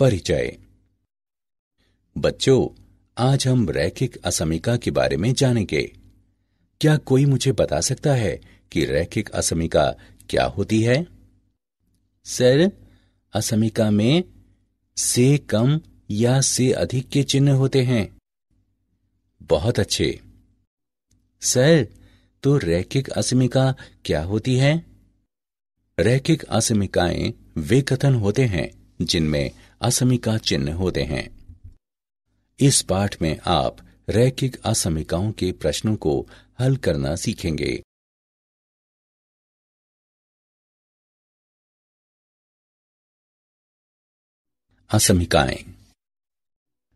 परिचय बच्चों आज हम रैखिक असमिका के बारे में जानेंगे क्या कोई मुझे बता सकता है कि रैखिक असमिका क्या होती है सर असमिका में से कम या से अधिक के चिन्ह होते हैं बहुत अच्छे सर तो रैखिक असमिका क्या होती है रैखिक असमिकाएं वे कथन होते हैं जिनमें असमिका चिन्ह होते हैं इस पाठ में आप रैखिक असमिकाओं के प्रश्नों को हल करना सीखेंगे असमिकाएं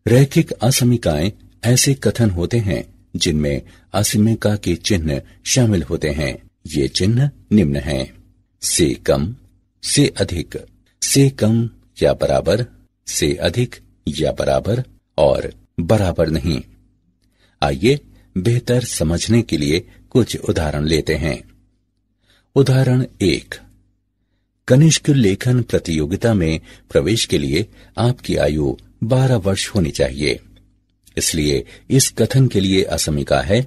रैखिक असमिकाएं ऐसे कथन होते हैं जिनमें असमिका के चिन्ह शामिल होते हैं ये चिन्ह निम्न हैं से कम से अधिक से कम या बराबर से अधिक या बराबर और बराबर नहीं आइए बेहतर समझने के लिए कुछ उदाहरण लेते हैं उदाहरण एक कनिष्क लेखन प्रतियोगिता में प्रवेश के लिए आपकी आयु 12 वर्ष होनी चाहिए इसलिए इस कथन के लिए असमिका है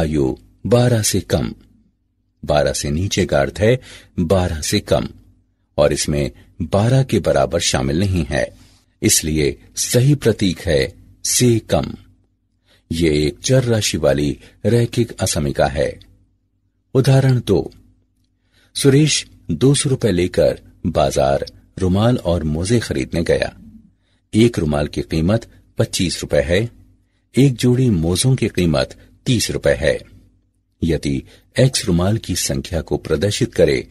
आयु 12 से कम 12 से नीचे का अर्थ है 12 से कम और इसमें बारह के बराबर शामिल नहीं है इसलिए सही प्रतीक है से कम ये एक चर राशि वाली रैखिक असमिका है उदाहरण दो सुरेश दो सौ रुपए लेकर बाजार रुमाल और मोजे खरीदने गया एक रुमाल की कीमत पच्चीस रुपए है एक जोड़ी मोजों की कीमत तीस रुपए है यदि एक्स रुमाल की संख्या को प्रदर्शित करे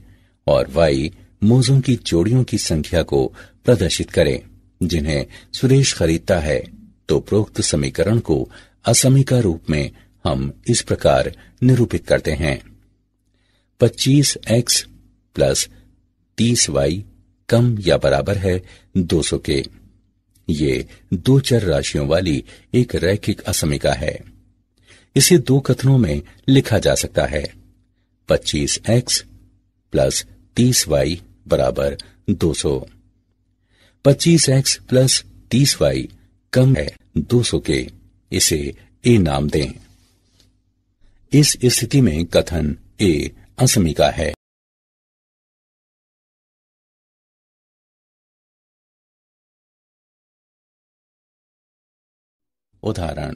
और वाई मोजों की जोड़ियों की संख्या को प्रदर्शित करें जिन्हें सुरेश खरीदता है तो प्रोक्त समीकरण को असमिका रूप में हम इस प्रकार निरूपित करते हैं 25x एक्स प्लस तीस वाई कम या बराबर है 200 के ये दो चर राशियों वाली एक रैखिक असमिका है इसे दो कथनों में लिखा जा सकता है 25x एक्स प्लस तीस वाई बराबर दो सौ पच्चीस एक्स प्लस तीस वाई कम है दो सौ के इसे ए नाम दें इस स्थिति में कथन ए असमी का है उदाहरण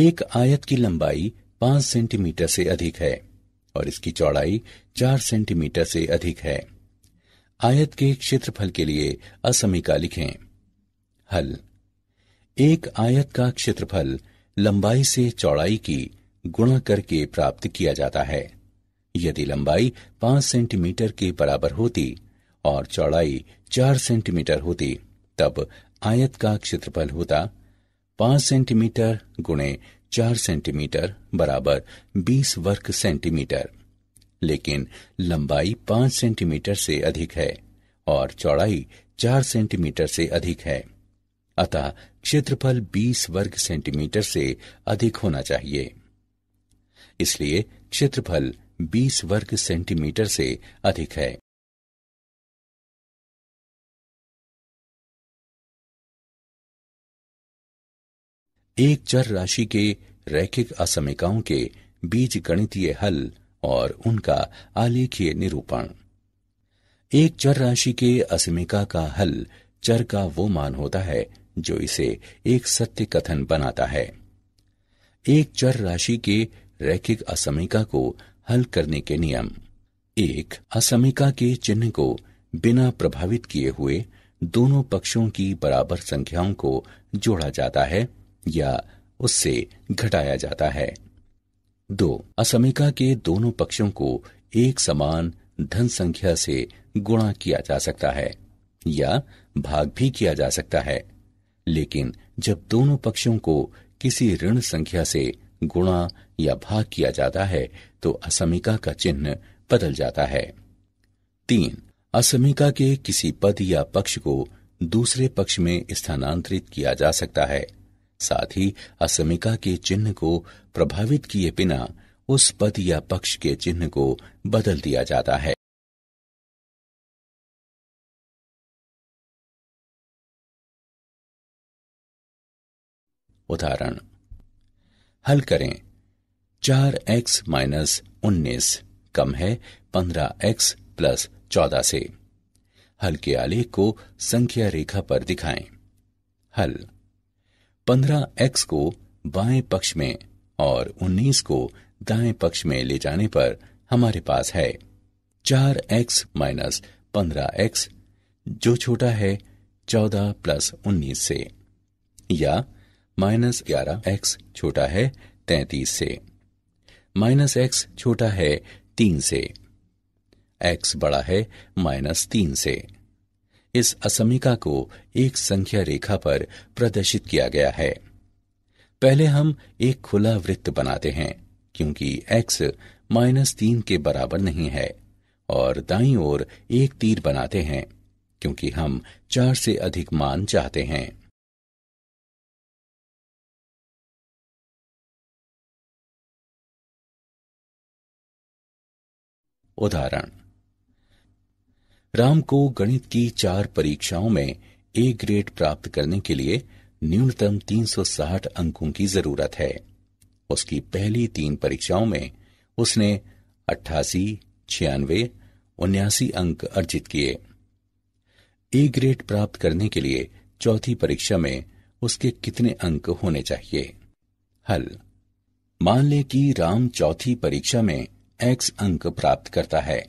एक आयत की लंबाई पांच सेंटीमीटर से अधिक है और इसकी चौड़ाई चार सेंटीमीटर से अधिक है आयत के क्षेत्रफल के लिए असमिका लिखें हल एक आयत का क्षेत्रफल लंबाई से चौड़ाई की गुणा करके प्राप्त किया जाता है यदि लंबाई पांच सेंटीमीटर के बराबर होती और चौड़ाई चार सेंटीमीटर होती तब आयत का क्षेत्रफल होता पांच सेंटीमीटर गुणे चार सेंटीमीटर बराबर बीस वर्ग सेंटीमीटर लेकिन लंबाई पांच सेंटीमीटर से अधिक है और चौड़ाई चार सेंटीमीटर से अधिक है अतः क्षेत्रफल बीस वर्ग सेंटीमीटर से अधिक होना चाहिए इसलिए क्षेत्रफल बीस वर्ग सेंटीमीटर से अधिक है एक चर राशि के रैखिक असमिकाओं के बीज गणितीय हल और उनका आलेखीय निरूपण एक चर राशि के असमिका का हल चर का वो मान होता है जो इसे एक सत्य कथन बनाता है एक चर राशि के रैखिक असमिका को हल करने के नियम एक असमिका के चिन्ह को बिना प्रभावित किए हुए दोनों पक्षों की बराबर संख्याओं को जोड़ा जाता है या उससे घटाया जाता है दो असमिका के दोनों पक्षों को एक समान धन संख्या से गुणा किया जा सकता है या भाग भी किया जा सकता है लेकिन जब दोनों पक्षों को किसी ऋण संख्या से गुणा या भाग किया जाता है तो असमिका का चिन्ह बदल जाता है तीन असमिका के किसी पद या पक्ष को दूसरे पक्ष में स्थानांतरित किया जा सकता है साथ ही असमिका के चिन्ह को प्रभावित किए बिना उस पद या पक्ष के चिन्ह को बदल दिया जाता है उदाहरण हल करें चार एक्स माइनस उन्नीस कम है पंद्रह एक्स प्लस चौदह से हल के आलेख को संख्या रेखा पर दिखाएं। हल पंद्रह एक्स को बाएं पक्ष में और उन्नीस को दाएं पक्ष में ले जाने पर हमारे पास है चार एक्स माइनस पंद्रह एक्स जो छोटा है चौदह प्लस उन्नीस से या माइनस ग्यारह एक्स छोटा है तैतीस से माइनस एक्स छोटा है तीन से एक्स बड़ा है माइनस तीन से इस असमिका को एक संख्या रेखा पर प्रदर्शित किया गया है पहले हम एक खुला वृत्त बनाते हैं क्योंकि x माइनस तीन के बराबर नहीं है और दाई ओर एक तीर बनाते हैं क्योंकि हम चार से अधिक मान चाहते हैं उदाहरण राम को गणित की चार परीक्षाओं में ए ग्रेड प्राप्त करने के लिए न्यूनतम 360 अंकों की जरूरत है उसकी पहली तीन परीक्षाओं में उसने अट्ठासी छियानवे उन्यासी अंक अर्जित किए ए ग्रेड प्राप्त करने के लिए चौथी परीक्षा में उसके कितने अंक होने चाहिए हल मान ले कि राम चौथी परीक्षा में एक्स अंक प्राप्त करता है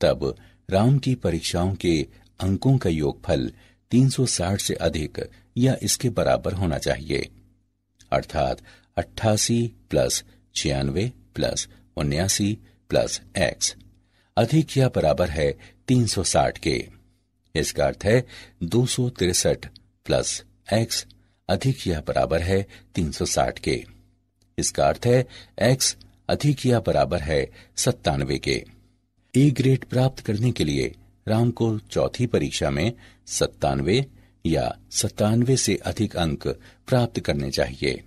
तब राम की परीक्षाओं के अंकों का योगफल 360 से अधिक या इसके बराबर होना चाहिए अर्थात अट्ठासी प्लस छियानवे प्लस उन्यासी प्लस एक्स अधिक या बराबर है 360 के इसका अर्थ है दो प्लस एक्स अधिक या बराबर है 360 के इसका अर्थ है एक्स अधिक या बराबर है सत्तानवे के ए ग्रेड प्राप्त करने के लिए राम को चौथी परीक्षा में सत्तानवे या सत्तानवे से अधिक अंक प्राप्त करने चाहिए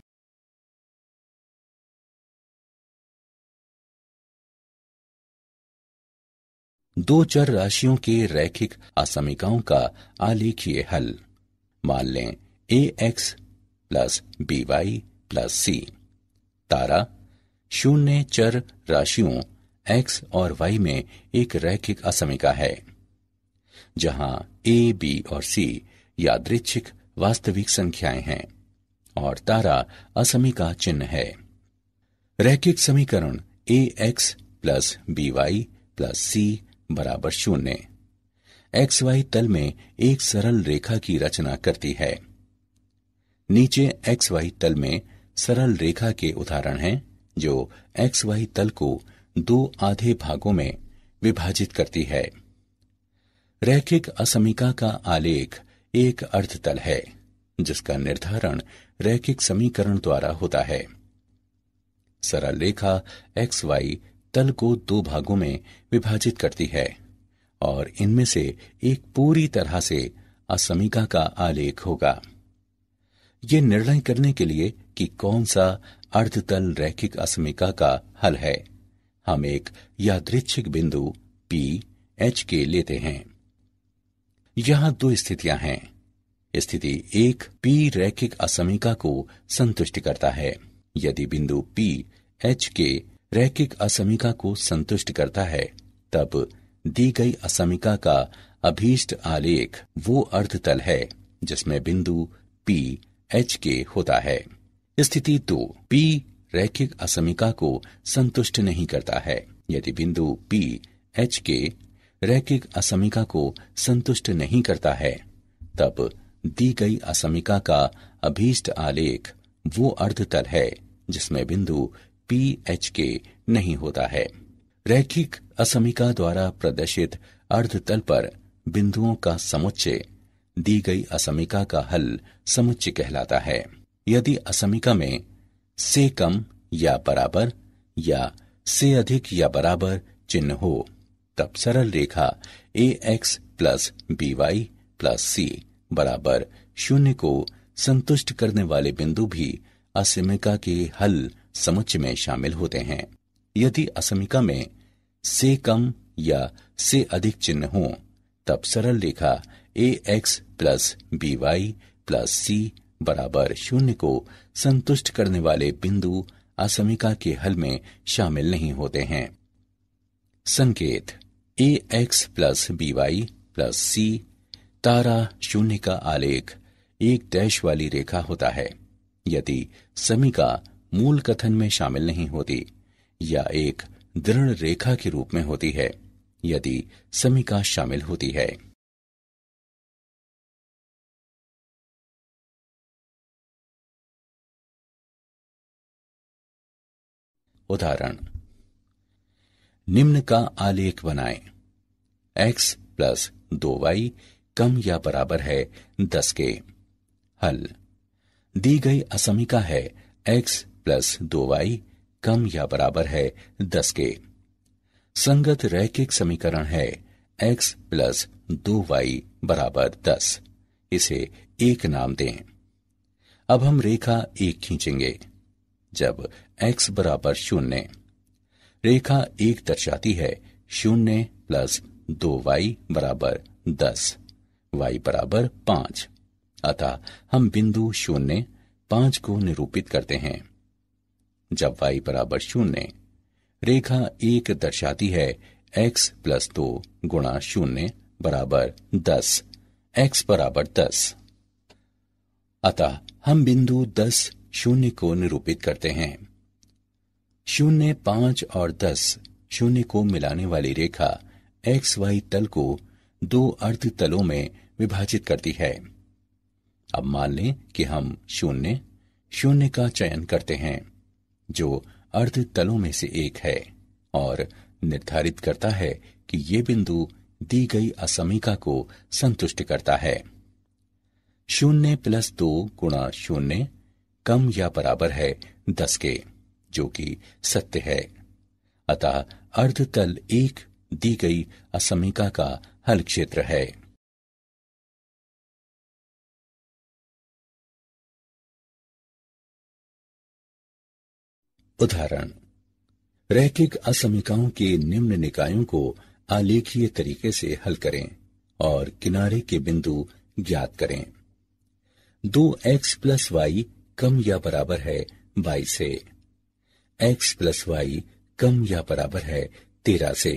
दो चर राशियों के रैखिक असमिकाओं का आलेखीय हल मान लें a x plus b y plus c तारा शून्य चर राशियों एक्स और वाई में एक रैखिक असमिका है जहां ए बी और सी यादृच्छिक वास्तविक संख्याएं हैं और तारा असमिका चिन्ह है रैखिक समीकरण a x plus b y plus c बराबर शून्य एक्स वाई तल में एक सरल रेखा की रचना करती है नीचे एक्स वाई तल में सरल रेखा के उदाहरण हैं जो एक्स वाई तल को दो आधे भागों में विभाजित करती है रैखिक असमिका का आलेख एक अर्थतल है जिसका निर्धारण रैखिक समीकरण द्वारा होता है सरल रेखा एक्स वाई तल को दो भागों में विभाजित करती है और इनमें से एक पूरी तरह से असमिका का आलेख होगा यह निर्णय करने के लिए कि कौन सा अर्धतल रैखिक असमिका का हल है हम एक यादृच्छिक बिंदु पी एच के लेते हैं यहां दो स्थितियां हैं स्थिति एक पी रैखिक असमिका को संतुष्ट करता है यदि बिंदु पी एच के रैखिक असमिका को संतुष्ट करता है तब दी गई असमिका का अभीष्ट आलेख वो अर्धतल है जिसमें बिंदु पी एच के होता है स्थिति दो पी रैखिक असमिका को संतुष्ट नहीं करता है यदि बिंदु पी एच के रैखिक असमिका को संतुष्ट नहीं करता है तब दी गई असमिका का अभीष्ट आलेख वो अर्धतल है जिसमें बिंदु पी एच के नहीं होता है रैखिक असमिका द्वारा प्रदर्शित अर्धतल पर बिंदुओं का समुच्चय दी गई असमिका का हल समुच्चय कहलाता है यदि असमिका में से कम या बराबर या से अधिक या बराबर चिन्ह हो तब सरल रेखा a x plus b y plus c बराबर शून्य को संतुष्ट करने वाले बिंदु भी असमिका के हल समुच्चय में शामिल होते हैं यदि असमिका में से कम या से अधिक चिन्ह हो तब सरल रेखा a x plus b y plus c बराबर शून्य को संतुष्ट करने वाले बिंदु असमिका के हल में शामिल नहीं होते हैं संकेत a x plus b y plus c तारा शून्य का आलेख एक डैश वाली रेखा होता है यदि समीका मूल कथन में शामिल नहीं होती या एक दृढ़ रेखा के रूप में होती है यदि समीका शामिल होती है उदाहरण निम्न का आलेख बनाएं x प्लस दो वाई कम या बराबर है दस के हल दी गई असमिका है x प्लस दो वाई कम या बराबर है दस के संगत रैखिक समीकरण है x प्लस दो वाई बराबर दस इसे एक नाम दें अब हम रेखा एक खींचेंगे जब एक्स बराबर शून्य रेखा एक दर्शाती है शून्य प्लस दो वाई बराबर दस वाई बराबर पांच अतः हम बिंदु शून्य पांच को निरूपित करते हैं जब वाई बराबर शून्य रेखा एक दर्शाती है एक्स प्लस दो गुणा शून्य बराबर दस एक्स बराबर दस अतः हम बिंदु दस शून्य को निरूपित करते हैं शून्य पांच और दस शून्य को मिलाने वाली रेखा एक्स वाई तल को दो अर्ध तलों में विभाजित करती है अब मान लें कि हम शून्य शून्य का चयन करते हैं जो अर्ध तलों में से एक है और निर्धारित करता है कि ये बिंदु दी गई असमिका को संतुष्ट करता है शून्य प्लस दो गुणा शून्य कम या बराबर है दस के जो कि सत्य है अतः अर्ध तल एक दी गई असमिका का हल क्षेत्र है उदाहरण रैखिक असमिकाओं के निम्न निकायों को आलेखीय तरीके से हल करें और किनारे के बिंदु ज्ञात करें दो एक्स प्लस वाई कम या बराबर है बाई से एक्स प्लस वाई कम या बराबर है तेरह से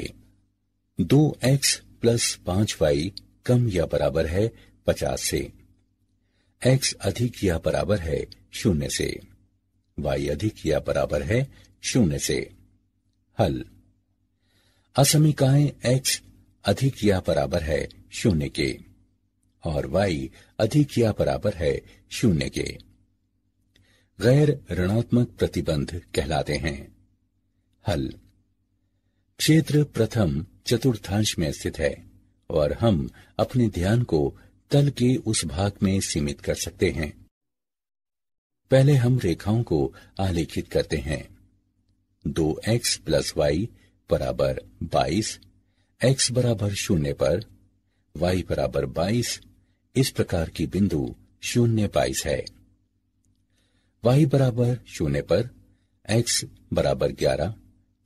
दो एक्स प्लस पांच वाई कम या बराबर है पचास से एक्स अधिक या बराबर है शून्य से वाई अधिक या बराबर है शून्य से हल असमिकाएं एक्स अधिक या बराबर है शून्य के और वाई अधिक या बराबर है शून्य के गैर ऋणात्मक प्रतिबंध कहलाते हैं हल क्षेत्र प्रथम चतुर्थांश में स्थित है और हम अपने ध्यान को तल के उस भाग में सीमित कर सकते हैं पहले हम रेखाओं को आलेखित करते हैं दो एक्स प्लस वाई बराबर बाईस एक्स बराबर शून्य पर वाई बराबर बाईस इस प्रकार की बिंदु शून्य बाईस है वाई बराबर शून्य पर एक्स बराबर ग्यारह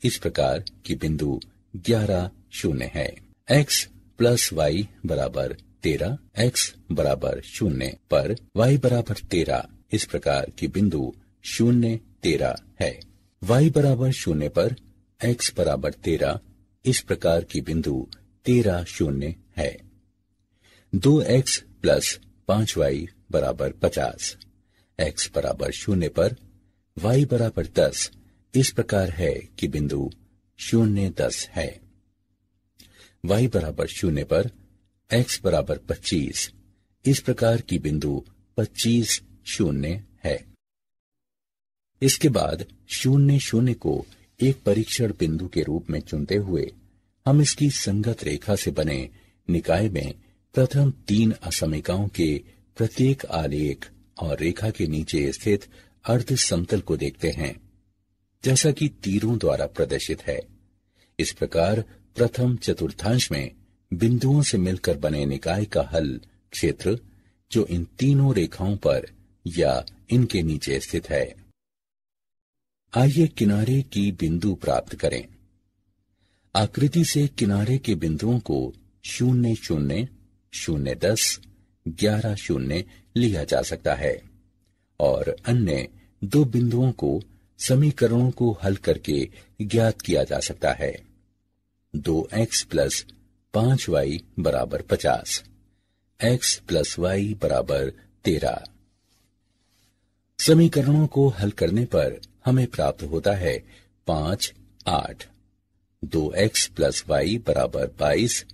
इस प्रकार की बिंदु ग्यारह शून्य है एक्स प्लस वाई बराबर तेरह एक्स बराबर शून्य पर वाई बराबर तेरह इस प्रकार की बिंदु शून्य तेरह है वाई बराबर शून्य पर एक्स बराबर तेरह इस प्रकार की बिंदु तेरह शून्य है दो एक्स प्लस पांच वाई बराबर पचास x बराबर शून्य पर y बराबर दस इस प्रकार है कि बिंदु शून्य दस है y बराबर शून्य पर x बराबर पच्चीस इस प्रकार की बिंदु पच्चीस शून्य है इसके बाद शून्य शून्य को एक परीक्षण बिंदु के रूप में चुनते हुए हम इसकी संगत रेखा से बने निकाय में प्रथम तीन असमिकाओं के प्रत्येक आलेख और रेखा के नीचे स्थित अर्ध समतल को देखते हैं जैसा कि तीरों द्वारा प्रदर्शित है इस प्रकार प्रथम चतुर्थांश में बिंदुओं से मिलकर बने निकाय का हल क्षेत्र जो इन तीनों रेखाओं पर या इनके नीचे स्थित है आइए किनारे की बिंदु प्राप्त करें आकृति से किनारे के बिंदुओं को शून्य शून्य शून्य दस ग्यारह शून्य लिया जा सकता है और अन्य दो बिंदुओं को समीकरणों को हल करके ज्ञात किया जा सकता है दो एक्स प्लस पांच वाई बराबर पचास एक्स प्लस वाई बराबर तेरह समीकरणों को हल करने पर हमें प्राप्त होता है पांच आठ दो एक्स प्लस वाई बराबर बाईस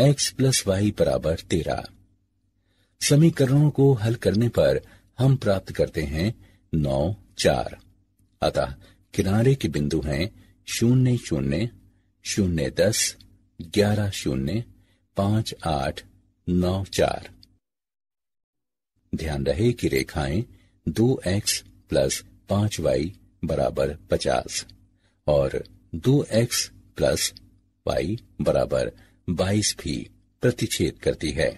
एक्स प्लस वाई बराबर तेरह समीकरणों को हल करने पर हम प्राप्त करते हैं नौ चार अतः किनारे के बिंदु हैं शून्य शून्य शून्य दस ग्यारह शून्य पांच आठ नौ चार ध्यान रहे कि रेखाएं दो एक्स प्लस पांच वाई बराबर पचास और दो एक्स प्लस वाई बराबर बाईस भी प्रतिच्छेद करती है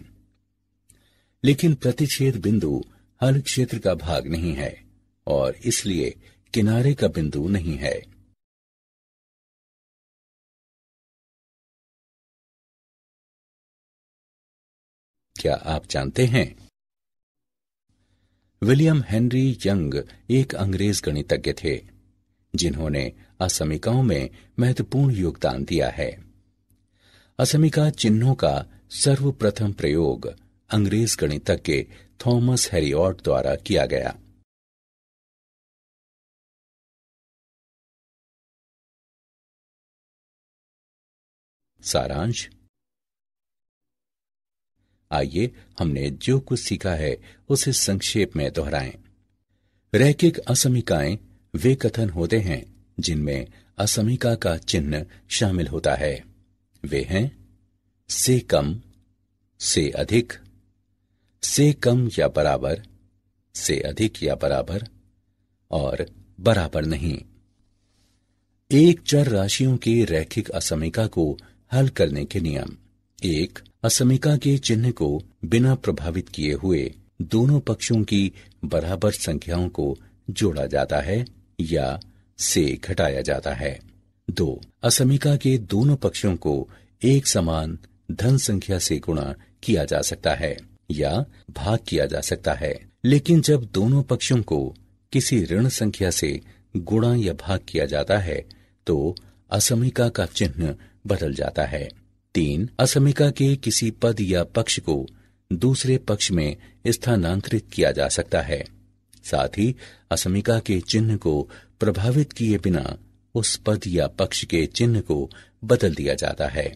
लेकिन प्रतिच्छेद बिंदु हर क्षेत्र का भाग नहीं है और इसलिए किनारे का बिंदु नहीं है क्या आप जानते हैं विलियम हेनरी यंग एक अंग्रेज गणितज्ञ थे जिन्होंने असमिकाओं में महत्वपूर्ण योगदान दिया है असमिका चिन्हों का सर्वप्रथम प्रयोग अंग्रेज गणितज्ञ थॉमस हैरियॉट द्वारा किया गया सारांश आइए हमने जो कुछ सीखा है उसे संक्षेप में दोहराएं। रैकिक असमिकाएं वे कथन होते हैं जिनमें असमिका का चिन्ह शामिल होता है वे हैं से कम से अधिक से कम या बराबर से अधिक या बराबर और बराबर नहीं एक चर राशियों की रैखिक असमिका को हल करने के नियम एक असमिका के चिन्ह को बिना प्रभावित किए हुए दोनों पक्षों की बराबर संख्याओं को जोड़ा जाता है या से घटाया जाता है दो असमिका के दोनों पक्षों को एक समान धन संख्या से गुणा किया जा सकता है या भाग किया जा सकता है लेकिन जब दोनों पक्षों को किसी ऋण संख्या से गुणा या भाग किया जाता है तो असमिका का चिन्ह बदल जाता है तीन असमिका के किसी पद या पक्ष को दूसरे पक्ष में स्थानांतरित किया जा सकता है साथ ही असमिका के चिन्ह को प्रभावित किए बिना उस पद या पक्ष के चिन्ह को बदल दिया जाता है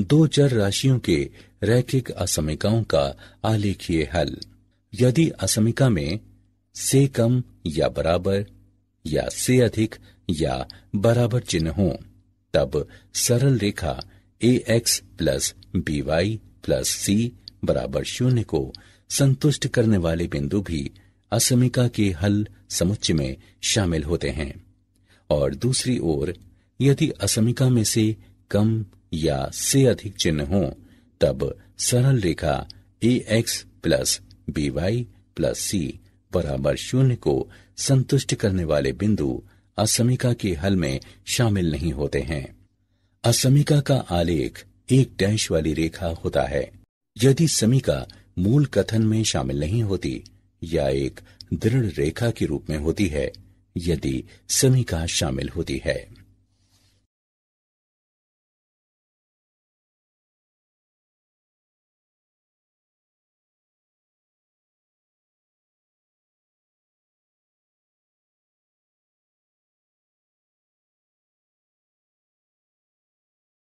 दो चर राशियों के रैखिक असमिकाओं का आलेखीय हल यदि असमिका में से कम या बराबर या से अधिक या बराबर चिन्ह हो तब सरल रेखा a x plus b y plus c बराबर शून्य को संतुष्ट करने वाले बिंदु भी असमिका के हल समुच्चय में शामिल होते हैं और दूसरी ओर यदि असमिका में से कम या से अधिक चिन्ह हो तब सरल रेखा a x plus b y plus c बराबर शून्य को संतुष्ट करने वाले बिंदु असमिका के हल में शामिल नहीं होते हैं असमिका का आलेख एक डैश वाली रेखा होता है यदि समिका मूल कथन में शामिल नहीं होती या एक दृढ़ रेखा के रूप में होती है यदि समिका शामिल होती है